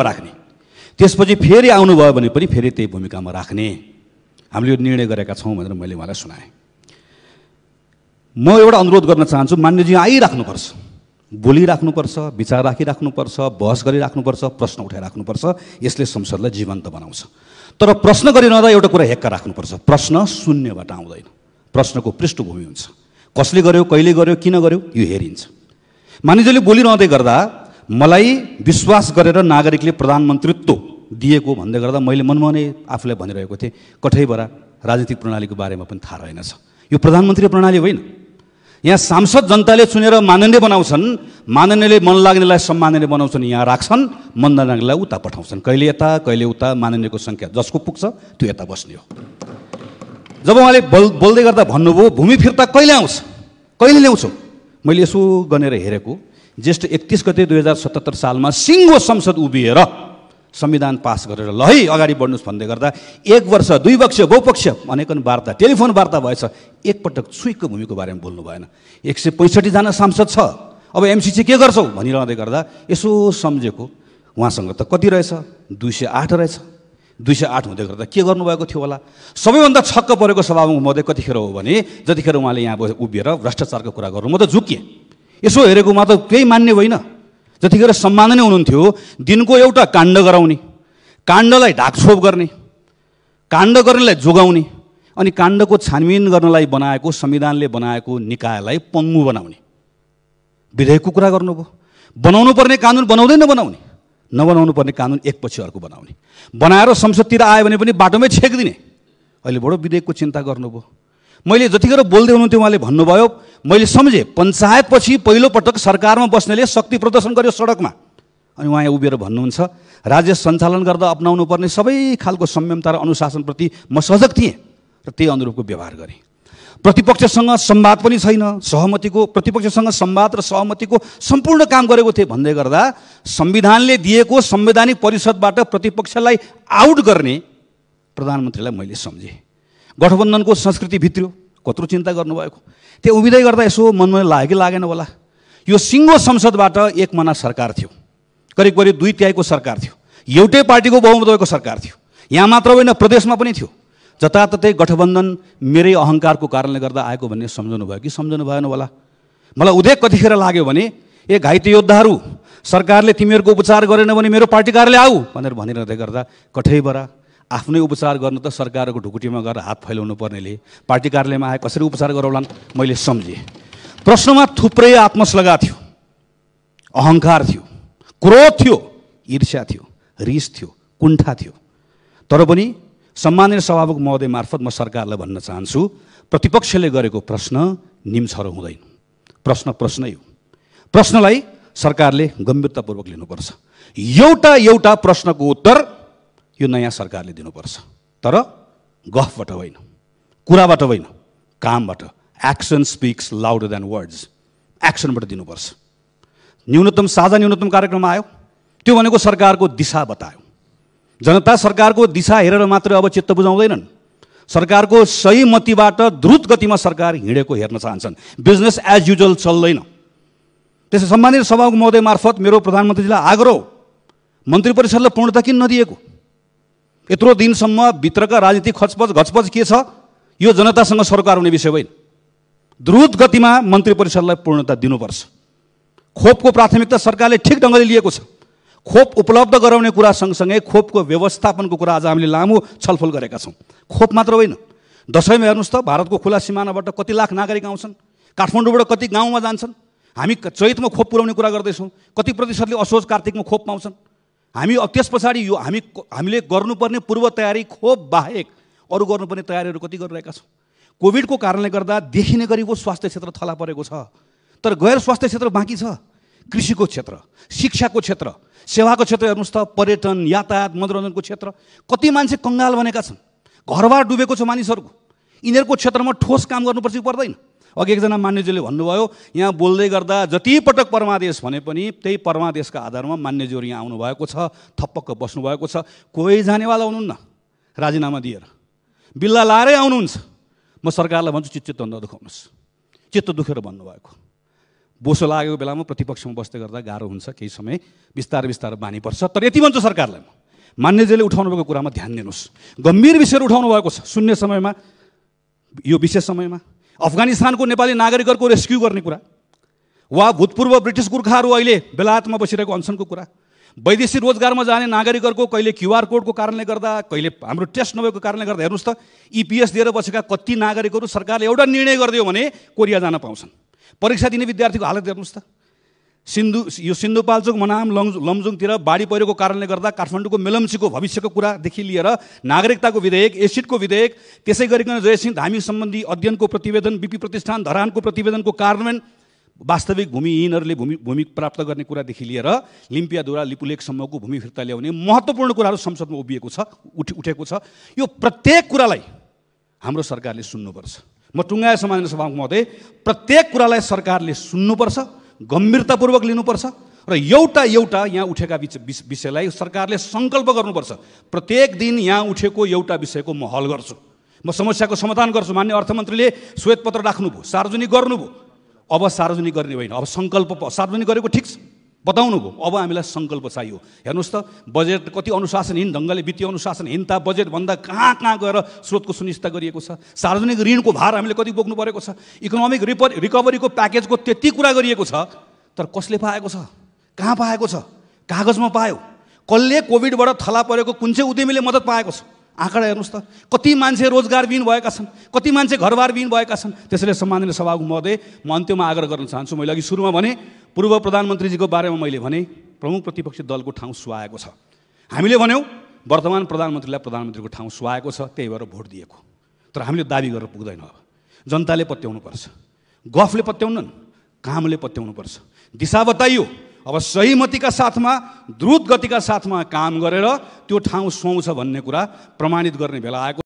राख्ने त्यसपछि फेरि आउनुभयो भने पनि फेरि त्यही भूमिकामा राख्ने हामीले यो निर्णय गरेका छौँ भनेर मैले उहाँलाई सुनाएँ म एउटा अनुरोध गर्न चाहन्छु मान्यजी आइराख्नुपर्छ बोलिराख्नुपर्छ विचार राखिराख्नुपर्छ बहस गरिराख्नुपर्छ प्रश्न उठाइराख्नुपर्छ यसले संसदलाई जीवन्त बनाउँछ तर प्रश्न गरिरहँदा एउटा कुरा हेक्का राख्नुपर्छ प्रश्न शून्यबाट आउँदैन प्रश्नको पृष्ठभूमि हुन्छ कसले गर्यो कहिले गर्यो किन गर्यो यो हेरिन्छ मानिसहरूले बोलिरहँदै गर्दा मलाई विश्वास गरेर नागरिकले प्रधानमन्त्रीत्व दिएको भन्दै गर्दा मैले मनमनै आफूलाई भनिरहेको थिएँ कठैबाट राजनीतिक प्रणालीको बारेमा पनि थाहा रहेनछ यो प्रधानमन्त्री प्रणाली होइन यहाँ सांसद जनताले चुनेर माननीय बनाउँछन् माननीयले मन लाग्नेलाई सम्माननीय बनाउँछन् यहाँ राख्छन् मन नलाग्नेलाई उता पठाउँछन् कहिले यता कहिले उता माननीयको सङ्ख्या जसको पुग्छ त्यो यता बस्ने हो जब उहाँले बोल बोल्दै गर्दा भन्नुभयो भूमि फिर्ता कहिले आउँछ कहिले ल्याउँछौँ मैले यसो गरेर हेरेको ज्येष्ठ एकतिस गते दुई हजार सतहत्तर सालमा सिङ्गो संसद उभिएर संविधान पास गरेर ल है अगाडि बढ्नुहोस् भन्दै गर्दा एक वर्ष दुई पक्ष बहुपक्ष अनेकन वार्ता टेलिफोन वार्ता भएछ एकपटक छुइको भूमिको बारेमा बोल्नु भएन एक सय पैँसठीजना सांसद छ अब एमसिसी के गर्छौ भनिरहँदै गर्दा यसो सम्झेको उहाँसँग त कति रहेछ दुई सय आठ रहेछ दुई सय आठ हुँदै गर्दा के गर्नुभएको थियो होला सबैभन्दा छक्क परेको सभामुख महोदय कतिखेर हो भने जतिखेर उहाँले यहाँ उभिएर भ्रष्टाचारको कुरा गर्नु म त झुकिएँ यसो हेरेकोमा त केही मान्ने होइन जतिखेर सम्मान नै हुनुहुन्थ्यो दिनको एउटा काण्ड गराउने काण्डलाई ढाकछोप गर्ने काण्ड गर्नेलाई जोगाउने अनि काण्डको छानबिन गर्नलाई बनाएको संविधानले बनाएको निकायलाई पङ्गु बनाउने विधेयकको कुरा गर्नुभयो बनाउनु पर्ने कानुन बनाउँदै नबनाउने नबनाउनु पर्ने कानुन एकपछि अर्को बनाउने बनाएर संसदतिर आयो भने पनि बाटोमै छेकिदिने अहिले बडो विधेयकको चिन्ता गर्नुभयो मैले जतिखेर बोल्दै हुनुहुन्थ्यो उहाँले भन्नुभयो मैले सम्झेँ पञ्चायतपछि पहिलोपटक सरकारमा बस्नेले शक्ति प्रदर्शन गर्यो सडकमा अनि उहाँ उभिएर भन्नुहुन्छ राज्य सञ्चालन गर्दा अप्नाउनु पर्ने सबै खालको संयमता र अनुशासनप्रति म सजग थिएँ र त्यही अनुरूपको व्यवहार गरेँ प्रतिपक्षसँग संवाद पनि छैन सहमतिको प्रतिपक्षसँग संवाद र सहमतिको सम्पूर्ण काम गरेको थिएँ भन्दै गर्दा संविधानले दिएको संवैधानिक परिषदबाट प्रतिपक्षलाई आउट गर्ने प्रधानमन्त्रीलाई मैले सम्झेँ गठबन्धनको संस्कृति भित्रियो कत्रो चिन्ता गर्नुभएको त्यो उभिँदै गर्दा यसो मनमा लाग्यो कि लागेन होला यो सिङ्गो संसदबाट एक मना सरकार थियो करिब करिब दुई तिहाईको सरकार थियो एउटै पार्टीको बहुमत भएको सरकार थियो यहाँ मात्र होइन प्रदेशमा पनि थियो जताततै गठबन्धन मेरै अहङ्कारको कारणले गर्दा आएको भन्ने सम्झाउनु भयो कि सम्झाउनु भएन होला मलाई उदय कतिखेर लाग्यो भने ए घाइते योद्धाहरू सरकारले तिमीहरूको उपचार गरेन भने मेरो पार्टी कार्यालय आऊ भनेर भनिरहँदै गर्दा कठैबरा आफ्नै उपचार गर्नु त सरकारको ढुकुटीमा गएर हात फैलाउनु पर्नेले पार्टी कार्यालयमा आए कसरी उपचार गरौलान् मैले सम्झेँ प्रश्नमा थुप्रै आत्मस्लगा थियो अहङ्कार थियो क्रोध थियो ईर्ष्या थियो रिस थियो कुण्ठा थियो तर पनि सम्मानीय सभामुख महोदय मार्फत म सरकारलाई भन्न चाहन्छु प्रतिपक्षले गरेको प्रश्न निम्छरो हुँदैन प्रश्न प्रश्नै हो प्रश्नलाई सरकारले गम्भीरतापूर्वक लिनुपर्छ एउटा एउटा प्रश्नको उत्तर यो नयाँ सरकारले दिनुपर्छ तर गफबाट होइन कुराबाट होइन कामबाट action speaks louder than words एक्सनबाट दिनुपर्छ न्यूनतम साझा न्यूनतम कार्यक्रम आयो त्यो भनेको सरकारको दिशा बतायो जनता सरकारको दिशा हेरेर मात्र अब चित्त बुझाउँदैनन् सरकारको सही मतीबाट द्रुत गतिमा सरकार हिँडेको हेर्न चाहन्छन् बिजनेस एज युजल चल्दैन त्यसै सम्मानित सभाको महोदय मार्फत मेरो प्रधानमन्त्रीजीलाई आग्रह मन्त्री परिषदलाई पूर्णता किन नदिएको यत्रो दिनसम्म भित्रका राजनीतिक खचपच घचपच के छ यो जनतासँग सरकार हुने विषय होइन द्रुत गतिमा मन्त्री परिषदलाई पूर्णता दिनुपर्छ खोपको प्राथमिकता सरकारले ठिक ढङ्गले लिएको छ खोप उपलब्ध गराउने कुरा सँगसँगै खोपको व्यवस्थापनको कुरा आज हामीले लामो छलफल गरेका छौँ खोप मात्र होइन दसैँमा हेर्नुहोस् त भारतको खुला सिमानाबाट कति लाख नागरिक आउँछन् काठमाडौँबाट कति गाउँमा जान्छन् हामी चैतमा खोप पुर्याउने कुरा गर्दैछौँ कति प्रतिशतले असोज कार्तिकमा खोप पाउँछन् हामी त्यस पछाडि यो हामी हामीले गर्नुपर्ने पूर्व तयारी खोप बाहेक अरू गर्नुपर्ने तयारीहरू कति गरिरहेका छौँ कोभिडको कारणले गर्दा देखिने गरेको स्वास्थ्य क्षेत्र थला परेको छ तर गैर स्वास्थ्य क्षेत्र बाँकी छ कृषिको क्षेत्र शिक्षाको क्षेत्र सेवाको क्षेत्र हेर्नुहोस् त पर्यटन यातायात मनोरञ्जनको क्षेत्र कति मान्छे कङ्गाल बनेका छन् घरबार डुबेको छ मानिसहरूको यिनीहरूको क्षेत्रमा ठोस काम गर्नुपर्छ कि पर्दैन अघि एकजना मान्यज्यूले भन्नुभयो यहाँ बोल्दै गर्दा जति पटक परमादेश भने पनि त्यही परमादेशका आधारमा मान्यज्यूहरू यहाँ आउनुभएको छ थप्पक्क बस्नुभएको छ कोही जानेवाला हुनुहुन्न राजीनामा दिएर बिल्ला लाएरै आउनुहुन्छ म सरकारलाई भन्छु चित्त नदुखाउनुहोस् चित्त दुखेर भन्नुभएको बोसो लागेको बेलामा प्रतिपक्षमा बस्दै गर्दा गाह्रो हुन्छ केही समय बिस्तारै बिस्तारै बानी पर्छ तर यति भन्छु सरकारलाई म मान्यजीले भएको कुरामा ध्यान दिनुहोस् गम्भीर विषयहरू उठाउनु भएको छ शून्य समयमा यो विशेष समयमा अफगानिस्तानको नेपाली नागरिकहरूको रेस्क्यु गर्ने कुरा वा भूतपूर्व ब्रिटिस गोर्खाहरू अहिले बेलायतमा बसिरहेको अनसनको कुरा वैदेशिक रोजगारमा जाने नागरिकहरूको कहिले क्युआर कोडको कारणले गर्दा कहिले हाम्रो टेस्ट नभएको कारणले गर्दा हेर्नुहोस् त इपिएस दिएर बसेका कति नागरिकहरू सरकारले एउटा निर्णय गरिदियो भने कोरिया जान पाउँछन् परीक्षा दिने विद्यार्थीको हालत हेर्नुहोस् त सिन्धु यो सिन्धुपाल्चोक मनाम लङ लमजुङतिर बाढी पहिरोको कारणले गर्दा काठमाडौँको मेलम्सीको भविष्यको कुरादेखि लिएर नागरिकताको विधेयक एसिडको विधेयक त्यसै गरिकन जयसिंह धामी सम्बन्धी अध्ययनको प्रतिवेदन बिपी प्रतिष्ठान धरानको प्रतिवेदनको कार्यान्वयन वास्तविक भूमिहीनहरूले भूमि भूमि प्राप्त गर्ने कुरादेखि लिएर लिम्पियाद्वारा लिपुलेकसम्मको भूमि फिर्ता ल्याउने महत्त्वपूर्ण कुराहरू संसदमा उभिएको छ उठ उठेको छ यो प्रत्येक कुरालाई हाम्रो सरकारले सुन्नुपर्छ म टुङ्गा समाज सभामा महोदय प्रत्येक कुरालाई सरकारले सुन्नुपर्छ गम्भीरतापूर्वक लिनुपर्छ र एउटा एउटा यहाँ उठेका विषयलाई सरकारले सङ्कल्प गर्नुपर्छ प्रत्येक दिन यहाँ उठेको एउटा विषयको म हल गर्छु म समस्याको समाधान गर्छु मान्य अर्थमन्त्रीले श्वेतपत्र राख्नुभयो सार्वजनिक गर्नुभयो अब सार्वजनिक गर्ने होइन अब सङ्कल्प सार्वजनिक गरेको ठिक छ बताउनु भयो अब हामीलाई सङ्कल्प चाहियो हेर्नुहोस् त बजेट कति अनुशासनहीन ढङ्गले वित्तीय अनुशासनहीनता बजेटभन्दा कहाँ कहाँ गएर स्रोतको सुनिश्चित गरिएको छ सार्वजनिक ऋणको भार हामीले कति बोक्नु परेको छ इकोनोमिक रिप रिकभरीको प्याकेजको त्यति कुरा गरिएको छ तर कसले पाएको छ कहाँ पाएको छ कागजमा पायो कसले कोभिडबाट थला परेको कुन चाहिँ उद्यमीले मद्दत पाएको छ आँकडा हेर्नुहोस् त कति मान्छे रोजगारविहीन भएका छन् कति मान्छे घरबारविहीन भएका छन् त्यसैले सम्माननीय सभाको महोदय म अन्त्यमा आग्रह गर्न चाहन्छु मैले अघि सुरुमा भने पूर्व प्रधानमन्त्रीजीको बारेमा मैले भने प्रमुख प्रतिपक्षी दलको ठाउँ सुहाएको छ हामीले भन्यौँ वर्तमान प्रधानमन्त्रीलाई प्रधानमन्त्रीको ठाउँ सुहाएको छ त्यही भएर भोट दिएको तर हामीले दाबी गरेर पुग्दैन अब जनताले पत्याउनुपर्छ गफले पत्याउनन् कामले पत्याउनुपर्छ दिशा बताइयो अब सहीमतिका साथमा द्रुत गतिका साथमा काम गरेर त्यो ठाउँ सुहाउँछ भन्ने कुरा प्रमाणित गर्ने बेला आएको